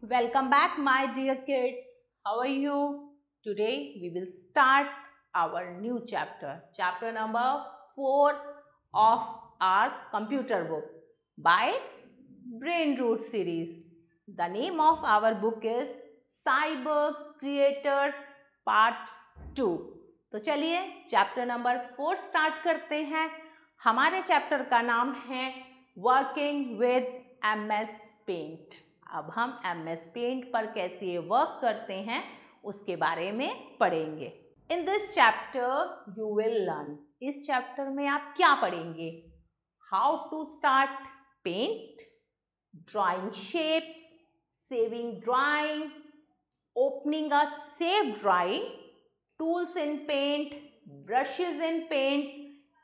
Welcome back my dear kids. How are you? Today we will start our new chapter. Chapter number 4 of our computer book by Brain Root series. The name of our book is Cyber Creators Part 2. तो चलिए chapter number 4 start करते हैं हमारे chapter का नाम है working with M S paint अब हम एम एस पेंट पर कैसे वर्क करते हैं उसके बारे में पढ़ेंगे in this chapter you will learn इस चैप्टर में आप क्या पढ़ेंगे how to start paint drawing shapes saving drawing opening a save drawing tools in paint brushes in paint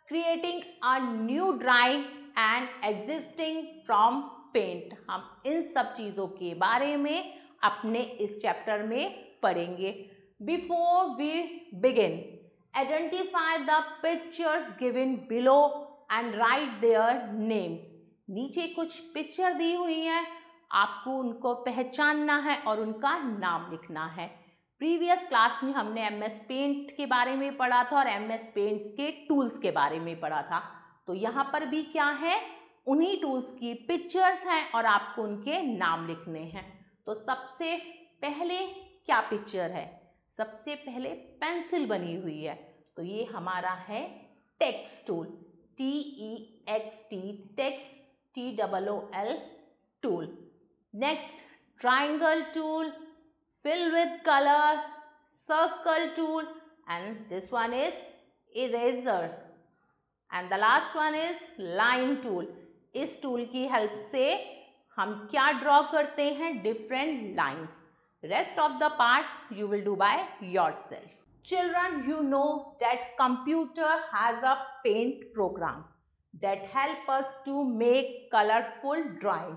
creating a new drawing and existing from paint हम इन सब चीज़ों के बारे में अपने इस चैप्टर में पढ़ेंगे before we begin identify the pictures given below and write their names नीचे कुछ पिक्चर दी हुई हैं आपको उनको पहचानना है और उनका नाम लिखना है प्रीवियस क्लास में हमने एम एस पेंट के बारे में पढ़ा था और एम एस पेंट्स के टूल्स के बारे में पढ़ा था तो यहाँ पर भी क्या है उन्हीं टूल्स की पिक्चर्स हैं और आपको उनके नाम लिखने हैं तो सबसे पहले क्या पिक्चर है सबसे पहले पेंसिल बनी हुई है तो ये हमारा है text tool T E X T text T double O L tool next triangle tool fill with colour circle tool and this one is eraser and the last one is line tool इस tool की help से हम क्या draw करते हैं different lines rest of the part you will do by yourself children you know that computer has a paint program that help us to make colourful drawing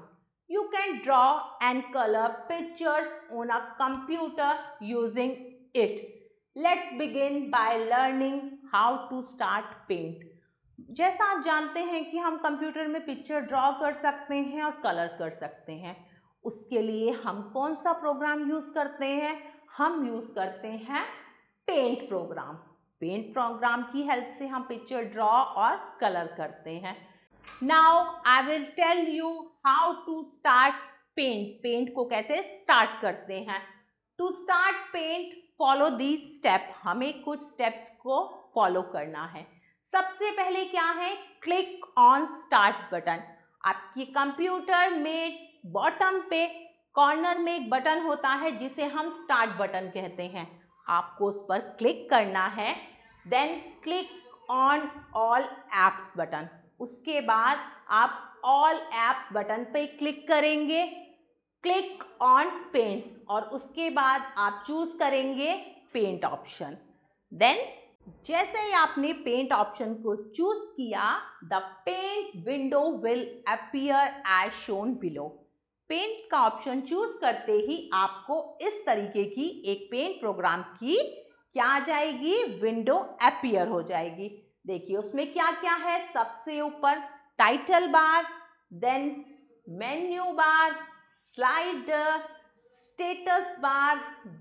you can draw and colour pictures on a computer using it let's begin by learning how to start paint जैसा आप जानते हैं कि हम computer में picture draw कर सकते हैं और कलर कर सकते हैं उसके लिए हम कौन सा प्रोग्राम यूज़ करते हैं हम यूज़ करते हैं पेंट प्रोग्राम पेंट प्रोग्राम की हेल्प से हम पिक्चर ड्रॉ और कलर करते हैं now I will tell you how to start paint paint को कैसे स्टार्ट करते हैं to start paint follow the step हमें कुछ स्टेप्स को फॉलो करना है सबसे पहले क्या है क्लिक ऑन स्टार्ट बटन आपकी कंप्यूटर में बॉटम पे कॉर्नर में एक बटन होता है जिसे हम स्टार्ट बटन कहते हैं आपको उस पर क्लिक करना है then click on all apps button उसके बाद आप ऑल ऐप बटन पे क्लिक करेंगे क्लिक ऑन पेंट और उसके बाद आप चूज़ करेंगे पेंट ऑप्शन देन जैसे ही आपने पेंट ऑप्शन को चूज किया the paint window will appear as shown below paint का ऑप्शन चूज करते ही आपको इस तरीके की एक पेंट प्रोग्राम की क्या आ जाएगी विंडो अपियर हो जाएगी देखिए उसमें क्या क्या है सबसे ऊपर title bar then menu bar slide status bar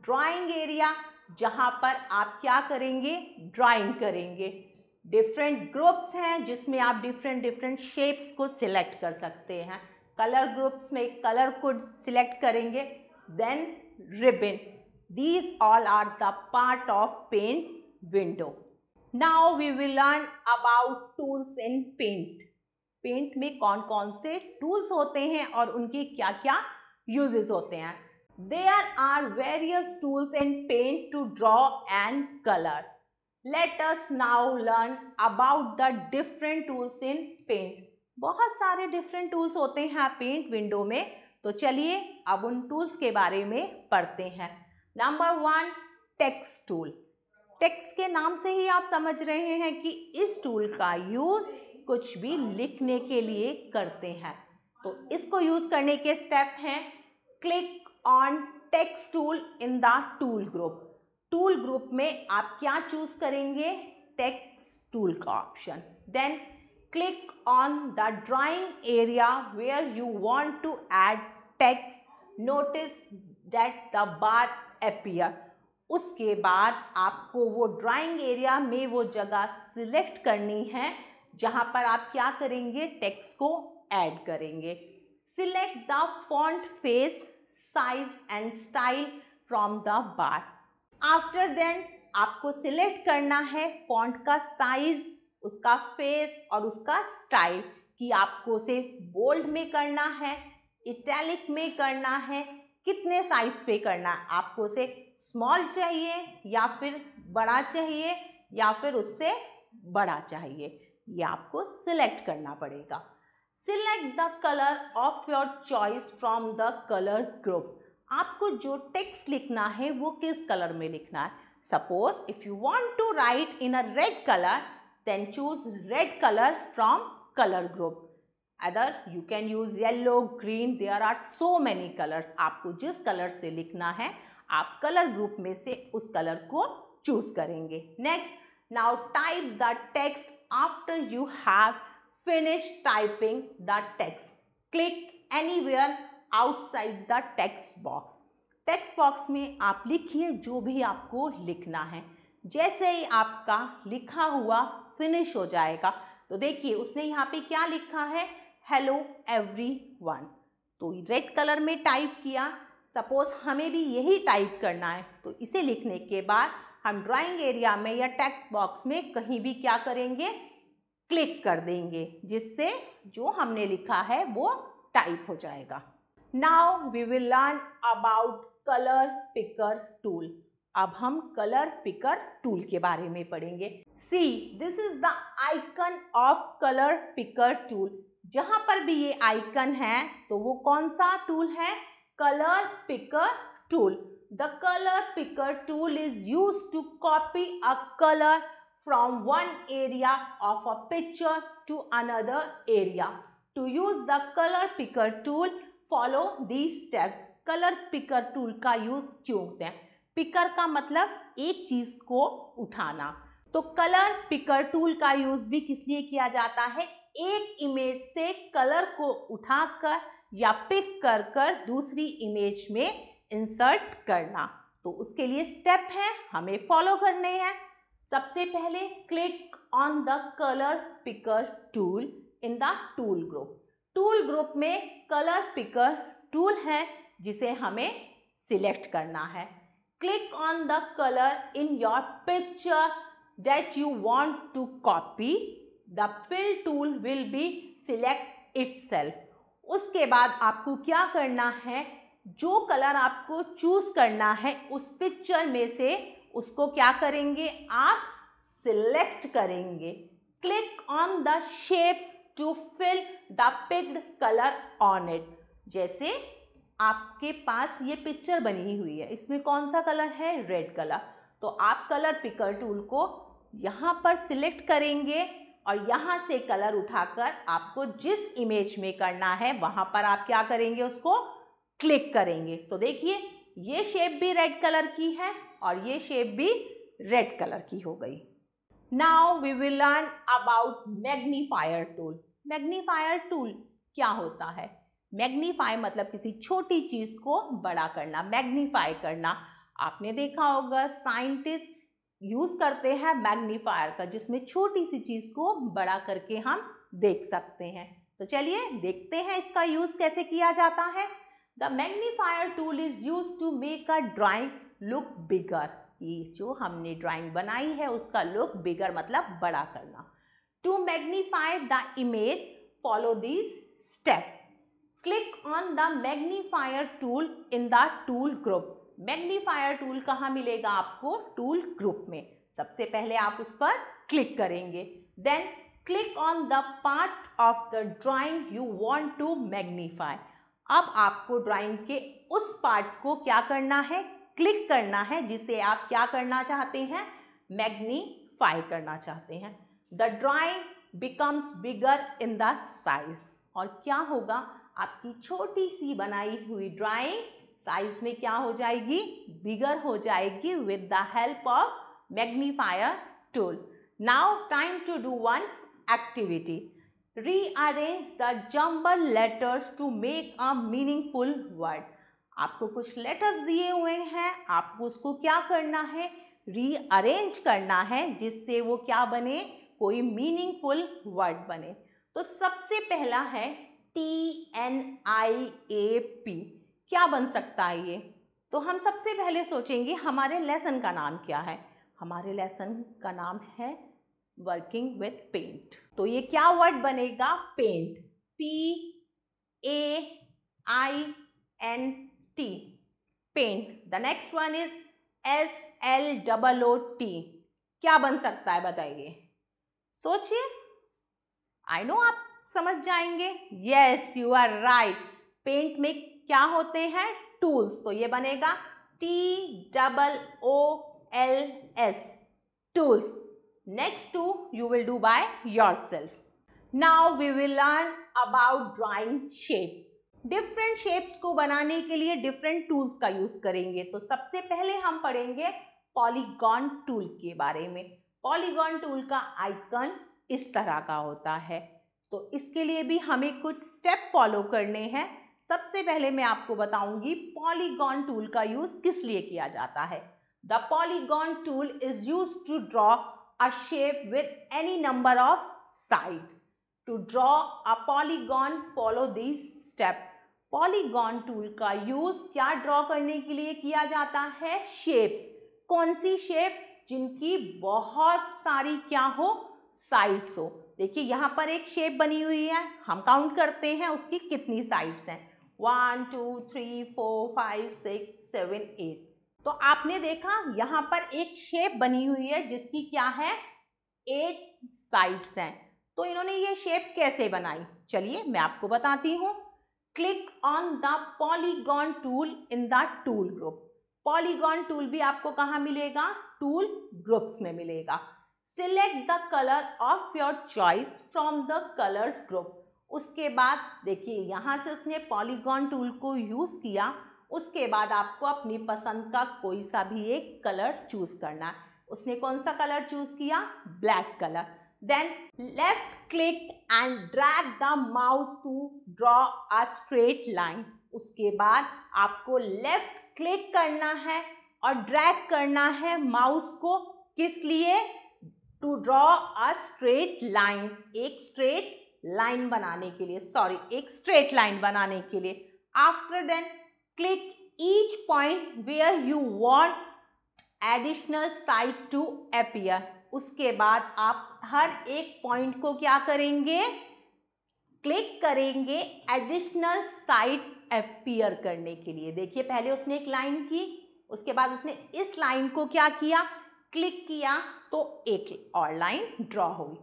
drawing area जहाँ पर आप क्या करेंगे ड्राइंग करेंगे डिफरेंट ग्रुप्स हैं जिसमें आप डिफरेंट डिफरेंट शेप्स को सिलेक्ट कर सकते हैं कलर ग्रुप्स में कलर को सिलेक्ट करेंगे then ribbon these all are the part of paint window now we will learn about tools in paint paint में कौन कौन से टूल्स होते हैं और उनके क्या क्या यूजेस होते हैं There are various tools in paint to draw and color. Let us now learn about the different tools in paint. bahut sare different tools hote hain paint window mein to chaliye ab un tools ke bare mein padhte hain number 1 text tool text ke naam se hi aap samajh rahe hain ki is tool ka use कुछ भी लिखने के लिए करते हैं तो इसको use करने के स्टेप हैं click on text tool in the tool group tool group में आप क्या चूज करेंगे टेक्स टूल का option then click on the drawing area where you want to add text notice that the bar appear उसके बाद आपको वो drawing area में वो जगह सिलेक्ट करनी है जहाँ पर आप क्या करेंगे टेक्स्ट को ऐड करेंगे select the font face size and style from the bar. After then आपको सिलेक्ट करना है फॉन्ट का साइज उसका फेस और उसका स्टाइल कि आपको उसे बोल्ड में करना है इटैलिक में करना है कितने साइज पे करना है आपको उसे स्मॉल चाहिए या फिर बड़ा चाहिए या फिर उससे बड़ा चाहिए ये आपको सिलेक्ट करना पड़ेगा select the colour of your choice from the colour group आपको जो टेक्स्ट लिखना है वो किस कलर में लिखना है suppose if you want to write in a red colour then choose red colour from colour group other you can use yellow green there are so many colours आपको जिस कलर से लिखना है आप कलर ग्रुप में से उस colour को चूज करेंगे next now type the text after you have finish typing the text. Click anywhere outside the text box. text box में आप लिखिए जो भी आपको लिखना है जैसे ही आपका लिखा हुआ फिनिश हो जाएगा तो देखिए उसने यहाँ पे क्या लिखा है हेलो एवरी वन तो रेड कलर में टाइप किया सपोज हमें भी यही टाइप करना है तो इसे लिखने के बाद हम ड्राइंग एरिया में या टेक्स्ट बॉक्स में कहीं भी क्या करेंगे क्लिक कर देंगे जिससे जो हमने लिखा है वो टाइप हो जाएगा now we will learn about colour picker tool अब हम कलर पिकर टूल के बारे में पढ़ेंगे see this is the icon of colour picker tool जहां पर भी ये आइकन है तो वो कौन सा टूल है colour picker tool the colour picker tool is use to copy a colour from one area of a picture to another area. To use the color picker tool, follow these steps. color picker tool का use क्यों होते हैं picker का मतलब एक चीज़ को उठाना तो कलर पिकर टूल का यूज़ भी किस लिए किया जाता है एक इमेज से कलर को उठाकर या पिक कर कर दूसरी इमेज में इंसर्ट करना तो उसके लिए स्टेप हैं हमें फॉलो करने हैं सबसे पहले click on the colour picker tool in the tool group tool group में कलर पिकर टूल है जिसे हमें सिलेक्ट करना है click on the colour in your picture you want to copy the fill tool will be select select self उसके बाद आपको क्या करना है जो कलर आपको चूज करना है उस पिक्चर में से उसको क्या करेंगे आप सिलेक्ट करेंगे click on the shape to fill the picked colour on it जैसे आपके पास ये पिक्चर बनी हुई है इसमें कौन सा कलर है रेड कलर तो आप कलर पिकर टूल को यहाँ पर सिलेक्ट करेंगे और यहाँ से कलर उठाकर आपको जिस इमेज में करना है वहाँ पर आप क्या करेंगे उसको क्लिक करेंगे तो देखिए ये शेप भी रेड कलर की है और ये शेप भी रेड कलर की हो गई now we will learn about magnifier tool magnifier tool क्या होता है मैग्नीफाई मतलब किसी छोटी चीज़ को बड़ा करना मैग्नीफाई करना आपने देखा होगा साइंटिस्ट यूज़ करते हैं मैग्नीफायर का जिसमें छोटी सी चीज़ को बड़ा करके हम देख सकते हैं तो चलिए देखते हैं इसका यूज़ कैसे किया जाता है the magnifier tool is use to make a drawing look bigger ये जो हमने ड्राइंग बनाई है उसका लुक बिगर मतलब बड़ा करना to magnify the image follow this step click on the magnifier tool in the tool group magnifier tool कहाँ मिलेगा आपको टूल ग्रुप में सबसे पहले आप उस पर क्लिक करेंगे then click on the part of the drawing you want to magnify अब आपको ड्राइंग के उस पार्ट को क्या करना है क्लिक करना है जिसे आप क्या करना चाहते हैं मैग्नीफाई करना चाहते हैं the drawing becomes bigger in the size और क्या होगा आपकी छोटी सी बनाई हुई ड्राइंग साइज में क्या हो जाएगी बिगर हो जाएगी with the help of magnifier tool now time to do one activity rearrange the jumble letters to make a meaningful word आपको कुछ लेटर्स दिए हुए हैं आपको उसको क्या करना है रीअरेंज करना है जिससे वो क्या बने कोई मीनिंगफुल वर्ड बने तो सबसे पहला है T N I A P क्या बन सकता है ये तो हम सबसे पहले सोचेंगे हमारे लेसन का नाम क्या है हमारे लेसन का नाम है वर्किंग विथ पेंट तो ये क्या वर्ड बनेगा paint P A I N T. Paint the next one is S L double O T क्या बन सकता है बताइए सोचिए आई नो आप समझ जाएंगे yes you are right paint में क्या होते हैं टूल्स तो ये बनेगा T double O L S tools next two you will do by yourself now we will learn about drawing shapes different shapes को बनाने के लिए डिफरेंट टूल्स का यूज़ करेंगे तो सबसे पहले हम पढ़ेंगे पॉलीगॉन टूल के बारे में पॉलीगॉन टूल का आइकन इस तरह का होता है तो इसके लिए भी हमें कुछ स्टेप फॉलो करने हैं सबसे पहले मैं आपको बताऊंगी पॉलीगॉन टूल का यूज़ किस लिए किया जाता है the polygon tool is use to draw a shape with any number of side to draw a polygon follow this step polygon tool का यूज क्या ड्रॉ करने के लिए किया जाता है शेप्स कौन सी शेप जिनकी बहुत सारी क्या हो साइड्स हो देखिए यहाँ पर एक शेप बनी हुई है हम काउंट करते हैं उसकी कितनी साइड्स हैं one two three four five six seven eight तो आपने देखा यहाँ पर एक शेप बनी हुई है जिसकी क्या है एट साइड्स हैं तो इन्होंने ये शेप कैसे बनाई चलिए मैं आपको बताती हूँ click on the polygon tool in the tool group polygon tool भी आपको कहाँ मिलेगा टूल ग्रुप्स में मिलेगा select the colour of your choice from the colours group उसके बाद देखिए यहाँ से उसने पॉलीगॉन टूल को यूज़ किया उसके बाद आपको अपनी पसंद का कोई सा भी एक कलर चूज़ करना है उसने कौन सा कलर चूज़ किया black colour Then left click and drag the mouse to draw a straight line. उसके बाद आपको लेफ्ट क्लिक करना है और ड्रैग करना है माउस को किस लिए to draw a straight line एक स्ट्रेट लाइन बनाने के लिए सॉरी एक स्ट्रेट लाइन बनाने के लिए after then click each point where you want additional side to appear उसके बाद आप हर एक पॉइंट को क्या करेंगे क्लिक करेंगे एडिशनल साइट एपियर करने के लिए देखिए पहले उसने एक लाइन की उसके बाद उसने इस लाइन को क्या किया क्लिक किया तो एक और लाइन ड्रॉ हुई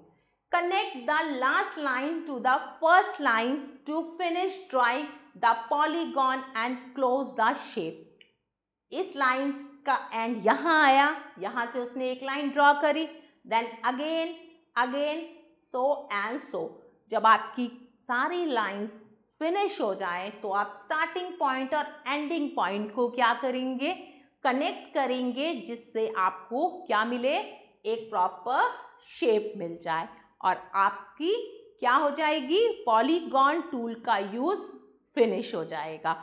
connect the last line to the first line to finish drawing the polygon and close the shape इस लाइन का एंड यहां आया यहां से उसने एक लाइन ड्रॉ करी then again again so and so जब आपकी सारी लाइंस फिनिश हो जाए तो आप स्टार्टिंग पॉइंट और एंडिंग पॉइंट को क्या करेंगे कनेक्ट करेंगे जिससे आपको क्या मिले एक प्रॉपर शेप मिल जाए और आपकी क्या हो जाएगी पॉलीगॉन टूल का यूज़ फिनिश हो जाएगा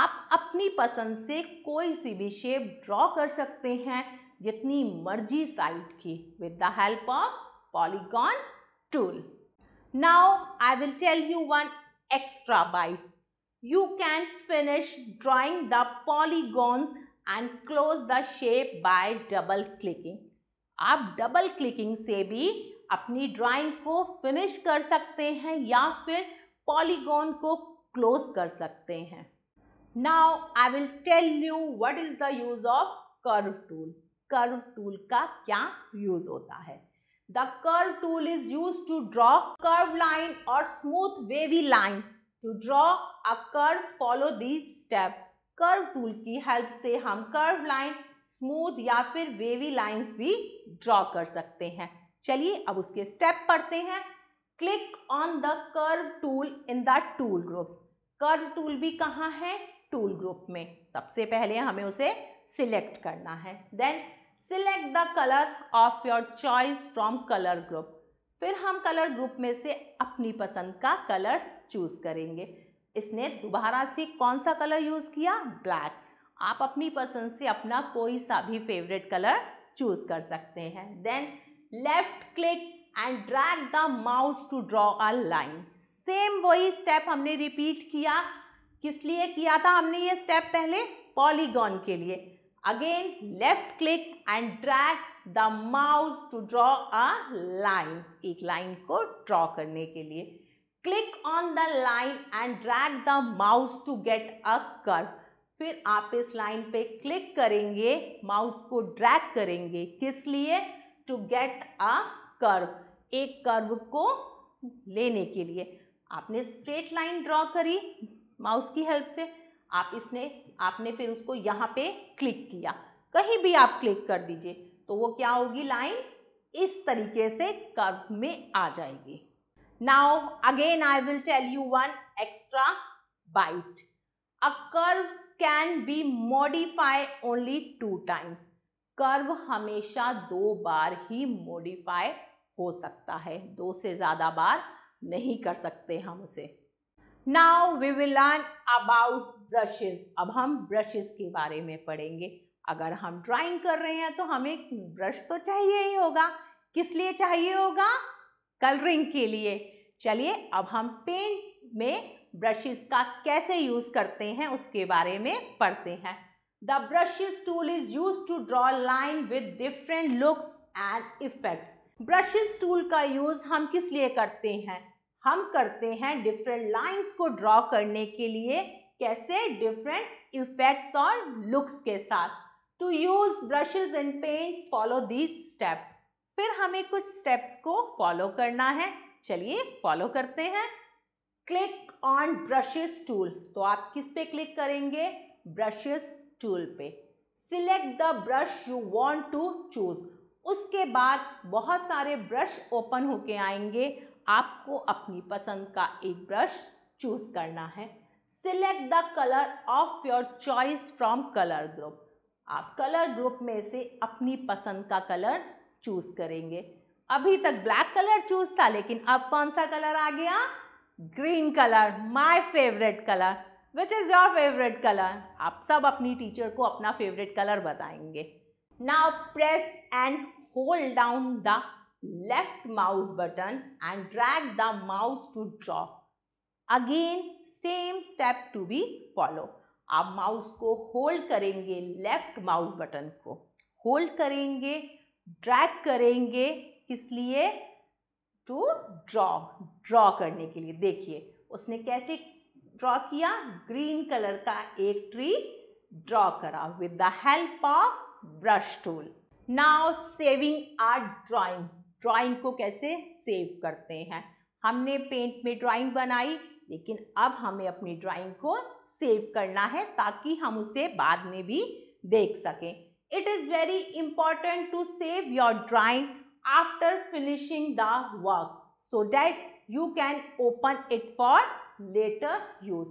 आप अपनी पसंद से कोई सी भी शेप ड्रॉ कर सकते हैं जितनी मर्जी साइड की with the help of polygon tool. Now I will tell you one extra bite. You can finish drawing the polygons and close the shape by double clicking. आप डबल क्लिकिंग से भी अपनी ड्राइंग को finish कर सकते हैं या फिर पॉलीगॉन को क्लोज कर सकते हैं now I will tell you what is the use of curve tool curve tool का क्या यूज़ होता है The curve tool is used to draw curved line or smooth wavy line. To draw a curve, follow these step. Curve tool की help से हम curve line smooth या फिर wavy lines भी ड्रॉ कर सकते हैं चलिए अब उसके स्टेप पढ़ते हैं click on the curve tool in the tool groups curve tool भी कहाँ है टूल ग्रुप में सबसे पहले हमें उसे सिलेक्ट करना है then select the colour of your choice from colour group फिर हम कलर ग्रुप में से अपनी पसंद का कलर चूज़ करेंगे इसने दोबारा से कौन सा कलर यूज़ किया ब्लैक आप अपनी पसंद से अपना कोई सा भी फेवरेट कलर चूज़ कर सकते हैं then left click and drag the mouse to draw a line same वही स्टेप हमने रिपीट किया किस लिए किया था हमने ये स्टेप पहले पॉलीगॉन के लिए Again, left click and drag the mouse to draw a line. ek line ko draw karne ke liye Click on the line and drag the mouse to get a curve. फिर आप इस line पे click करेंगे mouse को drag करेंगे किस लिए to get a curve एक कर्व को लेने के लिए आपने स्ट्रेट लाइन ड्रॉ करी माउस की हेल्प से आप इसने आपने फिर उसको यहाँ पे क्लिक किया कहीं भी आप क्लिक कर दीजिए तो वो क्या होगी लाइन इस तरीके से कर्व में आ जाएगी now again I will tell you one extra bite a curve can be modify only two times curve हमेशा दो बार ही मॉडिफाई हो सकता है दो से ज़्यादा बार नहीं कर सकते हम उसे now we will learn about brushes अब हम ब्रशेस के बारे में पढ़ेंगे अगर हम ड्राइंग कर रहे हैं तो हमें ब्रश तो चाहिए ही होगा किस लिए चाहिए होगा कलरिंग के लिए चलिए अब हम पेंट में ब्रशेस का कैसे यूज़ करते हैं उसके बारे में पढ़ते हैं the brushes tool is use to draw line with different looks and effect brushes tool का यूज़ हम किस लिए करते हैं हम करते हैं डिफरेंट लाइंस को ड्रॉ करने के लिए कैसे डिफरेंट इफेक्ट्स और लुक्स के साथ to use brushes and paint follow these step फिर हमें कुछ स्टेप्स को फॉलो करना है चलिए फॉलो करते हैं क्लिक ऑन ब्रशेस टूल तो आप किस पे क्लिक करेंगे ब्रशेस टूल पे select the brush you want to choose उसके बाद बहुत सारे ब्रश ओपन होके आएंगे आपको अपनी पसंद का एक ब्रश चूज करना है select the colour of your choice from colour group आप कलर ग्रुप में से अपनी पसंद का कलर चूज करेंगे अभी तक ब्लैक कलर चूज था लेकिन अब कौन सा कलर आ गया green colour my favourite colour which is your favourite colour आप सब अपनी टीचर को अपना फेवरेट कलर बताएंगे now press and hold down the left mouse button and drag the mouse to draw again same step to be follow आप mouse को hold करेंगे left mouse button को होल्ड करेंगे ड्रैग करेंगे किस लिए टू ड्रॉ ड्रॉ करने के लिए देखिए उसने कैसे ड्रॉ किया ग्रीन कलर का एक ट्री ड्रॉ करा with the help of brush tool now saving our drawing drawing को कैसे सेव करते हैं हमने पेंट में ड्राइंग बनाई लेकिन अब हमें अपनी ड्राइंग को सेव करना है ताकि हम उसे बाद में भी देख सकें it is very important to save your drawing after finishing the work so that you can open it for later use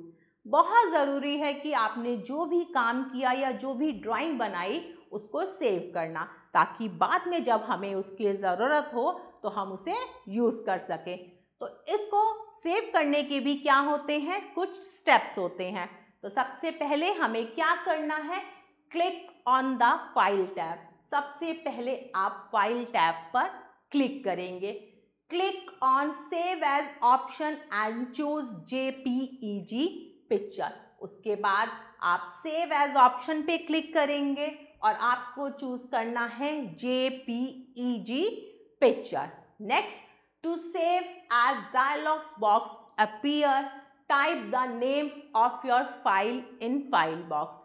बहुत ज़रूरी है कि आपने जो भी काम किया या जो भी ड्राइंग बनाई उसको सेव करना ताकि बाद में जब हमें उसकी ज़रूरत हो तो हम उसे यूज़ कर सकें तो इसको सेव करने के भी क्या होते हैं कुछ स्टेप्स होते हैं तो सबसे पहले हमें क्या करना है click on the file tab सबसे पहले आप फाइल टैब पर क्लिक करेंगे click on save as option and choose J P E G picture उसके बाद आप सेव एज ऑप्शन पे क्लिक करेंगे और आपको चूज करना है J P E G picture next To save as dialog box appear, type the name of your file in file box.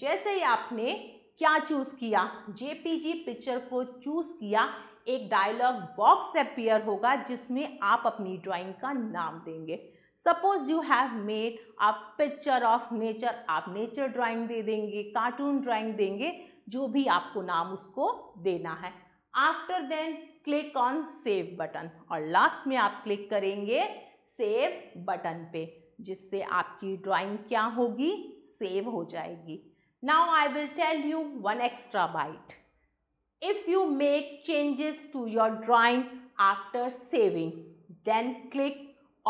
जैसे ही आपने क्या चूज किया जेपीजी पिक्चर को चूज किया एक डायलॉग बॉक्स अपियर होगा जिसमें आप अपनी ड्राइंग का नाम देंगे सपोज यू हैव मेड आप पिक्चर ऑफ नेचर आप नेचर ड्राइंग दे देंगे कार्टून ड्राइंग देंगे जो भी आपको नाम उसको देना है after then click on save button और लास्ट में आप क्लिक करेंगे सेव बटन पे जिससे आपकी ड्राइंग क्या होगी सेव हो जाएगी now I will tell you one extra bite if you make changes to your drawing after saving then click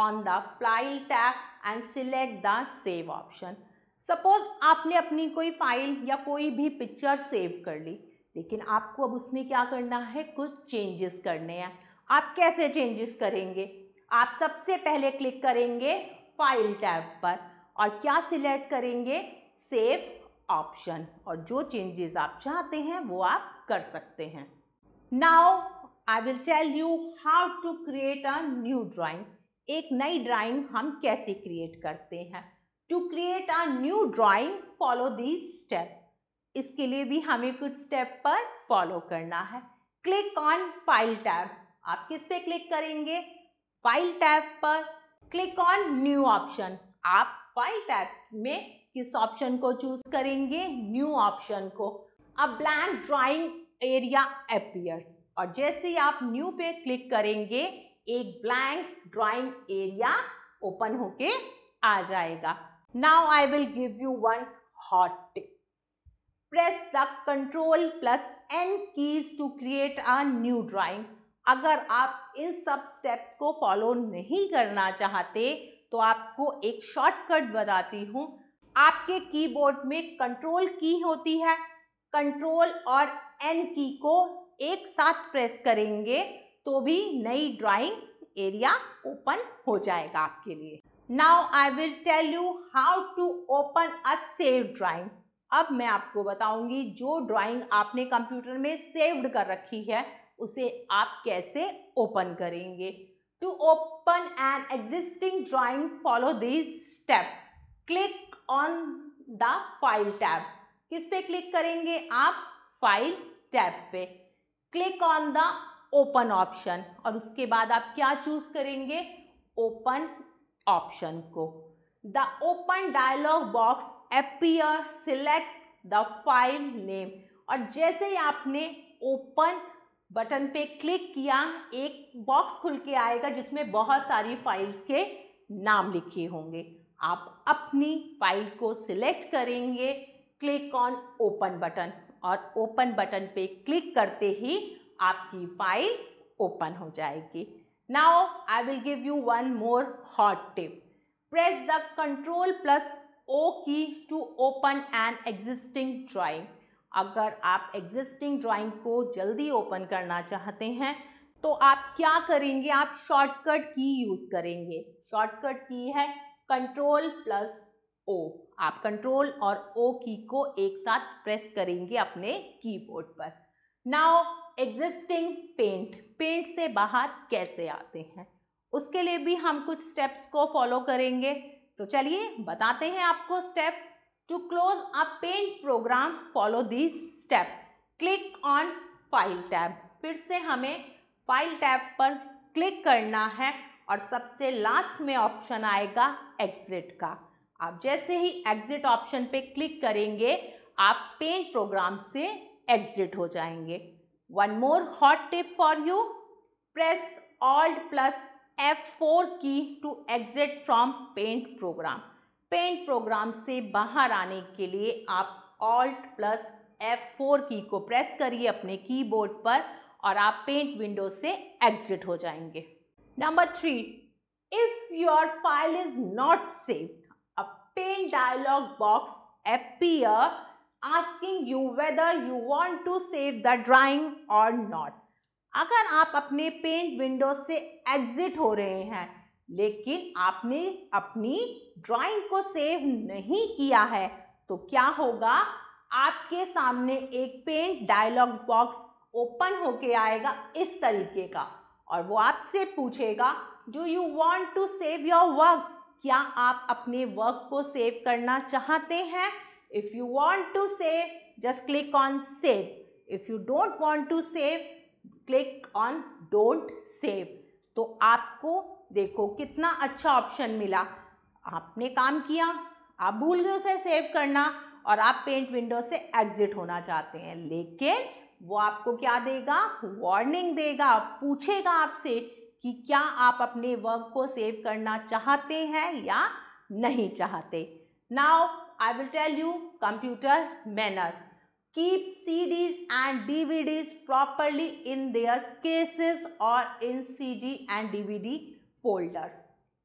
on the file tap and select the save option suppose आपने अपनी कोई file या कोई भी picture save कर ली लेकिन आपको अब उसमें क्या करना है कुछ चेंजेस करने हैं आप कैसे चेंजेस करेंगे आप सबसे पहले क्लिक करेंगे फाइल टैब पर और क्या सिलेक्ट करेंगे सेव ऑप्शन और जो चेंजेस आप चाहते हैं वो आप कर सकते हैं now I will tell you how to create a new drawing एक नई ड्राइंग हम कैसे क्रिएट करते हैं to create a new drawing follow these step इसके लिए भी हमें कुछ स्टेप पर फॉलो करना है क्लिक ऑन फाइल टैब आप किस पे क्लिक करेंगे फाइल टैब पर क्लिक ऑन न्यू ऑप्शन आप फाइल टैब में किस ऑप्शन को चूज करेंगे न्यू ऑप्शन को अब ब्लैंक ड्राइंग एरिया अपियर्स और जैसे ही आप न्यू पे क्लिक करेंगे एक ब्लैंक ड्राइंग एरिया ओपन होके आ जाएगा now I will give you one hot tip press the control plus N keys to create a new drawing अगर आप इन सब स्टेप्स को फॉलो नहीं करना चाहते तो आपको एक शॉर्टकट बताती हूँ आपके कीबोर्ड में कंट्रोल की होती है कंट्रोल और एन की को एक साथ प्रेस करेंगे तो भी नई ड्राइंग एरिया ओपन हो जाएगा आपके लिए now I will tell you how to open a save drawing अब मैं आपको बताऊंगी जो ड्राइंग आपने कंप्यूटर में सेव्ड कर रखी है उसे आप कैसे ओपन करेंगे to open an existing drawing follow this step click on the file tab किस पे क्लिक करेंगे आप फाइल टैब पे click on the open option और उसके बाद आप क्या चूज करेंगे ओपन ऑप्शन को the open dialog box appear select the file name और जैसे ही आपने ओपन बटन पे क्लिक किया एक बॉक्स खुल के आएगा जिसमें बहुत सारी फाइल्स के नाम लिखे होंगे आप अपनी फाइल को सिलेक्ट करेंगे क्लिक ऑन ओपन बटन और ओपन बटन पे क्लिक करते ही आपकी फाइल ओपन हो जाएगी now I will give you one more hot tip press the control plus O key to open an existing drawing अगर आप एग्जिस्टिंग ड्राइंग को जल्दी ओपन करना चाहते हैं तो आप क्या करेंगे आप शॉर्टकट की यूज़ करेंगे शॉर्टकट की है कंट्रोल प्लस ओ आप कंट्रोल और ओ की को एक साथ प्रेस करेंगे अपने कीबोर्ड पर नाउ एग्जिस्टिंग पेंट पेंट से बाहर कैसे आते हैं उसके लिए भी हम कुछ स्टेप्स को फॉलो करेंगे तो चलिए बताते हैं आपको step to close a paint program follow this step click on file tab फिर से हमें फाइल टैब पर क्लिक करना है और सबसे लास्ट में ऑप्शन आएगा एग्जिट का आप जैसे ही एग्जिट ऑप्शन पे क्लिक करेंगे आप पेंट प्रोग्राम से एग्जिट हो जाएंगे one more hot tip for you press alt plus F four key to exit from paint program paint program से बाहर आने के लिए आप ऑल्ट प्लस एफ फोर की को प्रेस करिए अपने कीबोर्ड पर और आप पेंट विंडो से एग्जिट हो जाएंगे number three if your file is not saved a paint dialog box appear asking you whether you want to save the drawing और नॉट अगर आप अपने पेंट विंडो से एग्जिट हो रहे हैं लेकिन आपने अपनी ड्राइंग को सेव नहीं किया है तो क्या होगा आपके सामने एक पेंट डायलॉग बॉक्स ओपन होके आएगा इस तरीके का और वो आपसे पूछेगा do you want to save your work क्या आप अपने वर्क को सेव करना चाहते हैं if you want to save just click on save if you don't want to save click on don't save तो आपको देखो कितना अच्छा ऑप्शन मिला आपने काम किया आप भूल गए उसे सेव करना और आप पेंट विंडो से एग्जिट होना चाहते हैं लेकिन वो आपको क्या देगा वार्निंग देगा पूछेगा आपसे कि क्या आप अपने वर्क को सेव करना चाहते हैं या नहीं चाहते now I will tell you computer manner keep CDs and DVDs properly in their cases or in CD and DVD folders.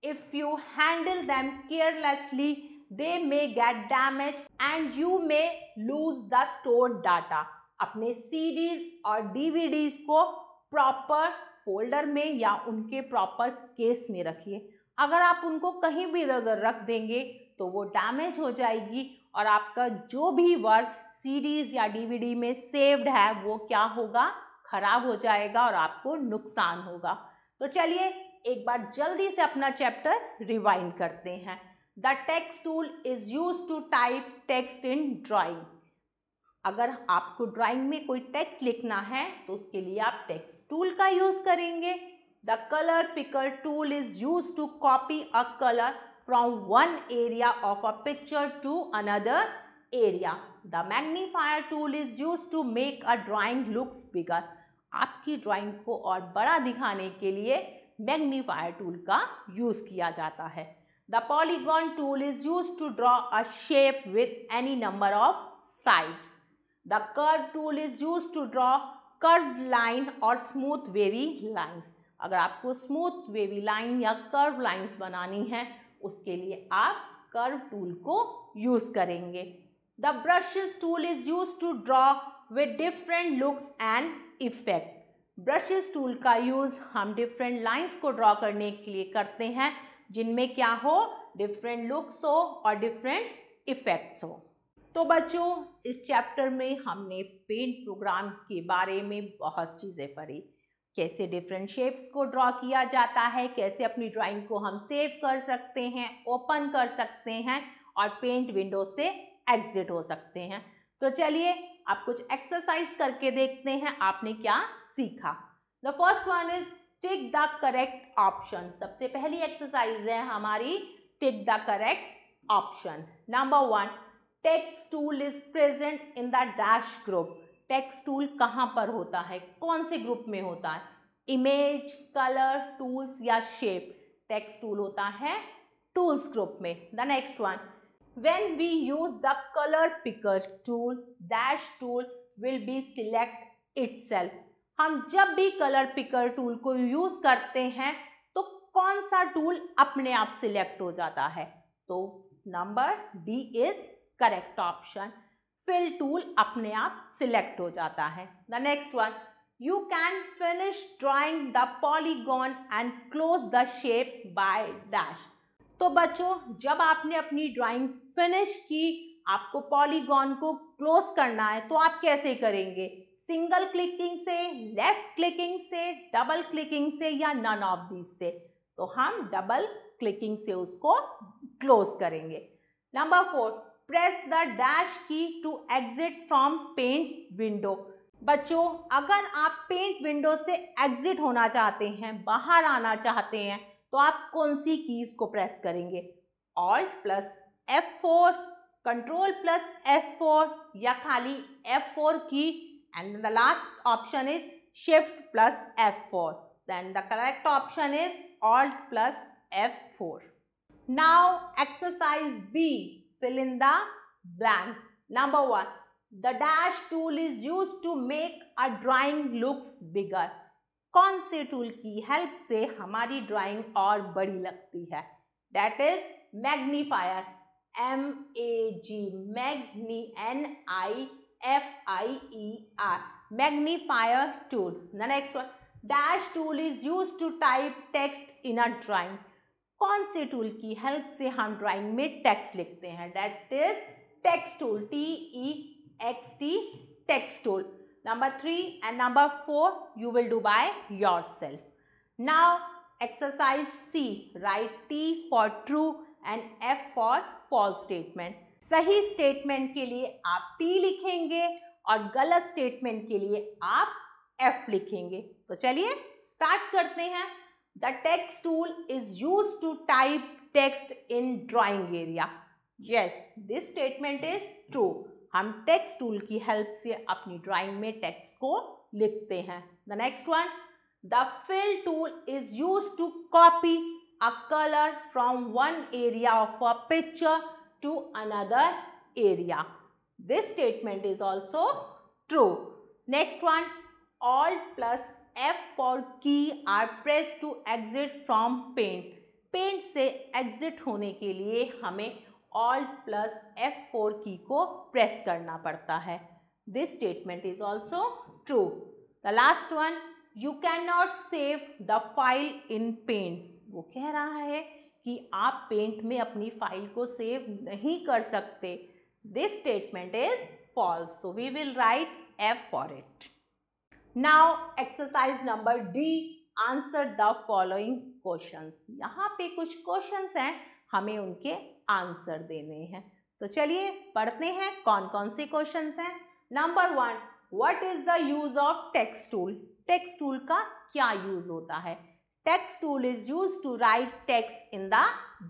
If you handle them carelessly, they may get damaged and you may lose the stored data. अपने CDs और DVDs को proper folder में या उनके proper case में रखिए अगर आप उनको कहीं भी अगर रख देंगे तो वो डैमेज हो जाएगी और आपका जो भी वर्क सीडीज या डीवीडी में सेव्ड है वो क्या होगा खराब हो जाएगा और आपको नुकसान होगा तो चलिए एक बार जल्दी से अपना चैप्टर रिवाइंड करते हैं the text tool is use to type text in drawing अगर आपको ड्राइंग में कोई टेक्स्ट लिखना है तो उसके लिए आप टेक्स्ट टूल का यूज़ करेंगे the colour picker tool is use to copy a colour from one area of a picture to another area the magnifier tool is use to make a drawing looks bigger आपकी drawing को और बड़ा दिखाने के लिए magnifier tool का use किया जाता है the polygon tool is use to draw a shape with any number of sides the curve tool is use to draw curve line और स्मूथ वेवी लाइन्स अगर आपको स्मूथ वेवी लाइन या curve lines बनानी है उसके लिए आप curve tool को यूज़ करेंगे The brushes tool is used to draw with different looks and effect. Brushes tool का यूज़ हम डिफरेंट लाइन्स को ड्रॉ करने के लिए करते हैं जिनमें क्या हो डिफरेंट लुक्स हो और डिफरेंट इफ़ेक्ट्स हो तो बच्चों इस चैप्टर में हमने पेंट प्रोग्राम के बारे में बहुत चीज़ें पढ़ी कैसे डिफरेंट शेप्स को ड्रॉ किया जाता है कैसे अपनी ड्राइंग को हम सेव कर सकते हैं ओपन कर सकते हैं और पेंट विंडो से एग्जिट हो सकते हैं तो चलिए आप कुछ एक्सरसाइज करके देखते हैं आपने क्या सीखा the first one is tick the correct option सबसे पहली एक्सरसाइज है हमारी tick the correct option number one text tool is present in the dash group text tool कहाँ पर होता है कौन से ग्रुप में होता है इमेज कलर टूल्स या शेप टेक्स टूल होता है टूल्स ग्रुप में the next one when we use the color picker tool dash tool will be select itself हम जब भी कलर पिकर टूल को यूज़ करते हैं तो कौन सा टूल अपने आप सिलेक्ट हो जाता है तो number D is correct option fill tool अपने आप सिलेक्ट हो जाता है the next one you can finish drawing the polygon and close the shape by dash तो बच्चों जब आपने अपनी ड्राइंग फिनिश की आपको पॉलीगॉन को क्लोज करना है तो आप कैसे करेंगे सिंगल क्लिकिंग से लेफ्ट क्लिकिंग से डबल क्लिकिंग से या नन ऑफ दीज से तो हम डबल क्लिकिंग से उसको क्लोज करेंगे number four press the dash key to exit from paint window बच्चों अगर आप पेंट विंडो से एग्जिट होना चाहते हैं बाहर आना चाहते हैं तो आप कौन सी कीज को प्रेस करेंगे alt plus F four control plus F four या खाली एफ फोर की and the last option is shift plus F four then the correct option is alt plus F four now exercise B fill in the blank number one the dash tool is use to make a drawing looks bigger कौन से tool की help से हमारी drawing और बड़ी लगती है that is magnifier M A G magni N I F I E R magnifier tool next one dash tool is use to type text in a drawing कौन से टूल की हेल्प से हम ड्राइंग में टेक्स्ट लिखते हैं that is text tool T E X T text tool number 3 and number 4 you will do by yourself now exercise c write t for true and f for false statement सही statement के लिए आप T लिखेंगे और गलत statement के लिए आप F लिखेंगे तो चलिए स्टार्ट करते हैं the text tool is use to type text in drawing area yes this statement is true हम टेक्स्ट टूल की हेल्प से अपनी ड्राइंग में टेक्स को लिखते हैं the next one the fill tool is use to copy a colour from one area of a picture to another area this statement is also true next one alt plus F four key are press to exit from paint paint से exit होने के लिए हमें alt plus F four की को press करना पड़ता है this statement is also true the last one you can not save the file in paint वो कह रहा है कि आप पेंट में अपनी फाइल को सेव नहीं कर सकते this statement is false so we will write F four it now exercise number D answer the following question यहाँ पे कुछ क्वेश्चन हैं हमें उनके आंसर देने हैं तो चलिए पढ़ते हैं कौन कौन से क्वेश्चन हैं number one what is the use of text tool text tool का क्या यूज होता है text tool is use to write text in the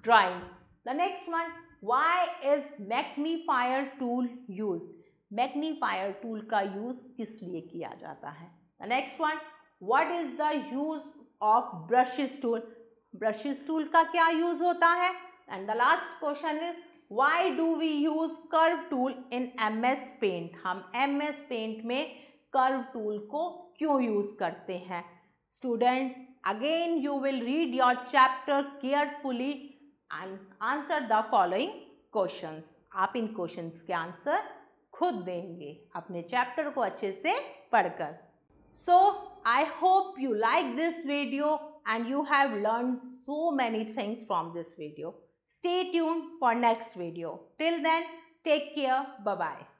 drawing the next one why is magnifier tool use magnifier tool का use किस लिए किया जाता है the next one what is the use of brushes tool brushes tool का क्या use होता है And the last question is why do we use curve tool in MS Paint? हम MS Paint में curve tool को क्यों use करते हैं Student, again you will read your chapter carefully and answer the following questions. आप इन questions के answer खुद देंगे अपने chapter को अच्छे से पढ़कर So, I hope you like this video and you have learned so many things from this video. Stay tuned for next video. Till then, take care. Bye-bye.